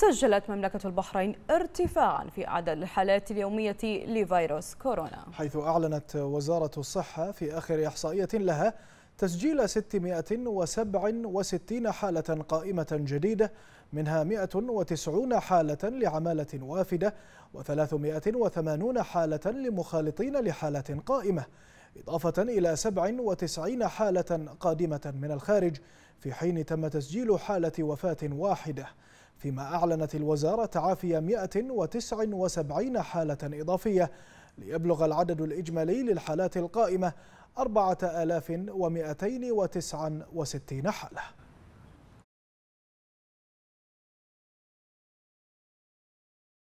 سجلت مملكة البحرين ارتفاعا في أعداد الحالات اليومية لفيروس كورونا حيث أعلنت وزارة الصحة في آخر إحصائية لها تسجيل 667 حالة قائمة جديدة منها 190 حالة لعمالة وافدة و380 حالة لمخالطين لحالة قائمة إضافة إلى 97 حالة قادمة من الخارج في حين تم تسجيل حالة وفاة واحدة فيما أعلنت الوزارة تعافي 179 حالة إضافية ليبلغ العدد الإجمالي للحالات القائمة 4269 حالة